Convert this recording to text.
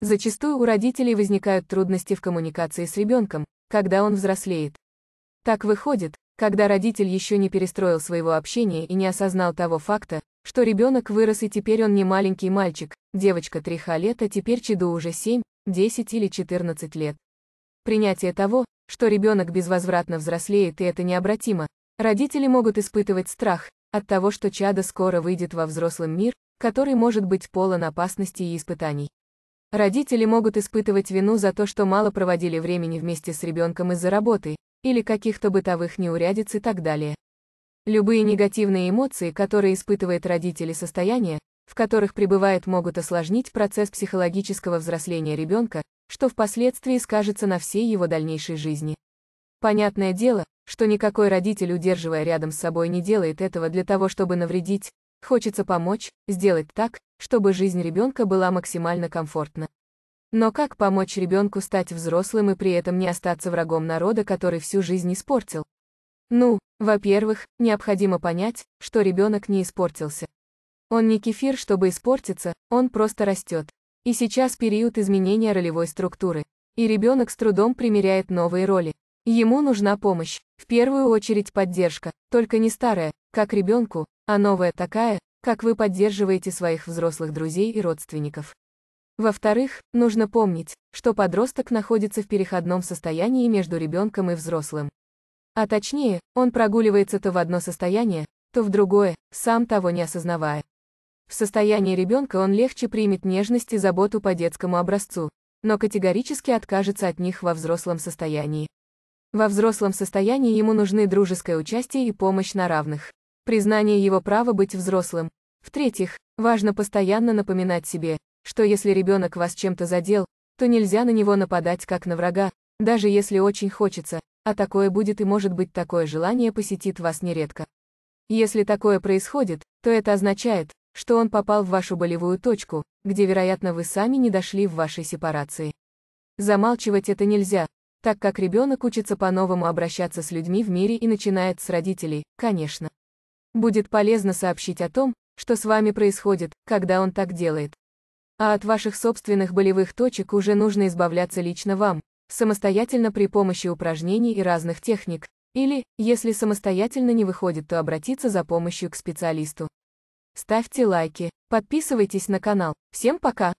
Зачастую у родителей возникают трудности в коммуникации с ребенком, когда он взрослеет. Так выходит, когда родитель еще не перестроил своего общения и не осознал того факта, что ребенок вырос и теперь он не маленький мальчик, девочка 3 лет, а теперь чаду уже 7, 10 или 14 лет. Принятие того, что ребенок безвозвратно взрослеет и это необратимо, родители могут испытывать страх от того, что чадо скоро выйдет во взрослый мир, который может быть полон опасностей и испытаний. Родители могут испытывать вину за то, что мало проводили времени вместе с ребенком из-за работы, или каких-то бытовых неурядиц и так далее. Любые негативные эмоции, которые испытывает родители состояния, в которых пребывает, могут осложнить процесс психологического взросления ребенка, что впоследствии скажется на всей его дальнейшей жизни. Понятное дело, что никакой родитель, удерживая рядом с собой, не делает этого для того, чтобы навредить, хочется помочь, сделать так, чтобы жизнь ребенка была максимально комфортна. Но как помочь ребенку стать взрослым и при этом не остаться врагом народа, который всю жизнь испортил? Ну, во-первых, необходимо понять, что ребенок не испортился. Он не кефир, чтобы испортиться, он просто растет. И сейчас период изменения ролевой структуры. И ребенок с трудом примеряет новые роли. Ему нужна помощь, в первую очередь поддержка, только не старая, как ребенку, а новая такая, как вы поддерживаете своих взрослых друзей и родственников. Во-вторых, нужно помнить, что подросток находится в переходном состоянии между ребенком и взрослым. А точнее, он прогуливается то в одно состояние, то в другое, сам того не осознавая. В состоянии ребенка он легче примет нежность и заботу по детскому образцу, но категорически откажется от них во взрослом состоянии. Во взрослом состоянии ему нужны дружеское участие и помощь на равных признание его права быть взрослым. В-третьих, важно постоянно напоминать себе, что если ребенок вас чем-то задел, то нельзя на него нападать как на врага, даже если очень хочется, а такое будет и может быть такое желание посетит вас нередко. Если такое происходит, то это означает, что он попал в вашу болевую точку, где, вероятно, вы сами не дошли в вашей сепарации. Замалчивать это нельзя, так как ребенок учится по-новому обращаться с людьми в мире и начинает с родителей, конечно. Будет полезно сообщить о том, что с вами происходит, когда он так делает. А от ваших собственных болевых точек уже нужно избавляться лично вам, самостоятельно при помощи упражнений и разных техник, или, если самостоятельно не выходит, то обратиться за помощью к специалисту. Ставьте лайки, подписывайтесь на канал. Всем пока!